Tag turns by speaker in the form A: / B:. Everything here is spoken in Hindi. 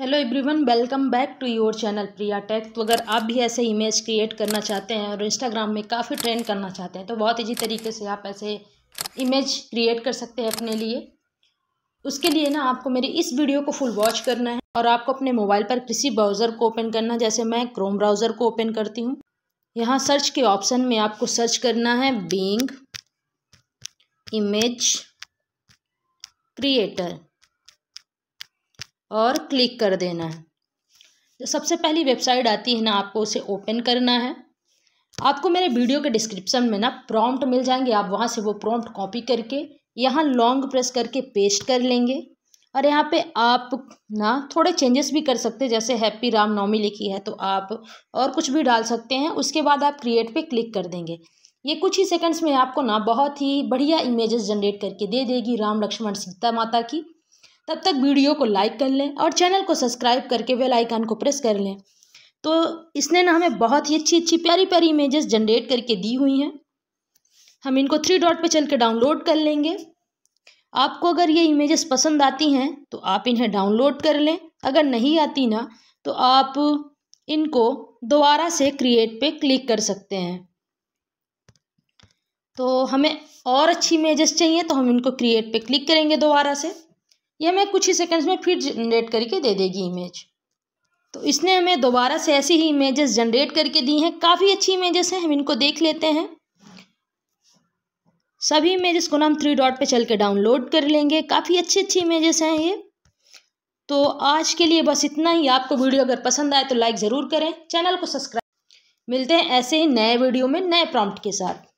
A: hello everyone welcome back to your channel Priya tech तो अगर आप भी ऐसे इमेज क्रिएट करना चाहते हैं और इंस्टाग्राम में काफ़ी ट्रेंड करना चाहते हैं तो बहुत इजी तरीके से आप ऐसे इमेज क्रिएट कर सकते हैं अपने लिए उसके लिए ना आपको मेरी इस वीडियो को फुल वॉच करना है और आपको अपने मोबाइल पर किसी ब्राउज़र को ओपन करना जैसे मैं क्रोम ब्राउज़र को ओपन करती हूँ यहाँ सर्च के ऑप्शन में आपको सर्च करना है बींग इमेज क्रिएटर और क्लिक कर देना है जो सबसे पहली वेबसाइट आती है ना आपको उसे ओपन करना है आपको मेरे वीडियो के डिस्क्रिप्शन में ना प्रॉम्प्ट मिल जाएंगे आप वहाँ से वो प्रॉम्प्ट कॉपी करके यहाँ लॉन्ग प्रेस करके पेस्ट कर लेंगे और यहाँ पे आप ना थोड़े चेंजेस भी कर सकते हैं जैसे हैप्पी रामनवमी लिखी है तो आप और कुछ भी डाल सकते हैं उसके बाद आप क्रिएट पे क्लिक कर देंगे ये कुछ ही सेकंड्स में आपको ना बहुत ही बढ़िया इमेजेस जनरेट करके दे देगी राम लक्ष्मण सीता माता की तब तक वीडियो को लाइक कर लें और चैनल को सब्सक्राइब करके बेल आइकन को प्रेस कर लें तो इसने ना हमें बहुत ही अच्छी अच्छी प्यारी प्यारी इमेजेस जनरेट करके दी हुई हैं हम इनको थ्री डॉट पे चल के डाउनलोड कर लेंगे आपको अगर ये इमेजेस पसंद आती हैं तो आप इन्हें डाउनलोड कर लें अगर नहीं आती ना तो आप इनको दोबारा से क्रिएट पे क्लिक कर सकते हैं तो हमें और अच्छी इमेजेस चाहिए तो हम इनको क्रिएट पे क्लिक करेंगे दोबारा से ये हमें कुछ ही सेकंड्स में फिर जनरेट करके दे देगी इमेज तो इसने हमें दोबारा से ऐसी ही इमेजेस जनरेट करके दी हैं काफ़ी अच्छी इमेजेस हैं हम इनको देख लेते हैं सभी इमेजेस को नाम थ्री डॉट पे चल के डाउनलोड कर लेंगे काफ़ी अच्छी अच्छी इमेजेस हैं ये तो आज के लिए बस इतना ही आपको वीडियो अगर पसंद आए तो लाइक ज़रूर करें चैनल को सब्सक्राइब मिलते हैं ऐसे ही नए वीडियो में नए प्रॉम्प्ट के साथ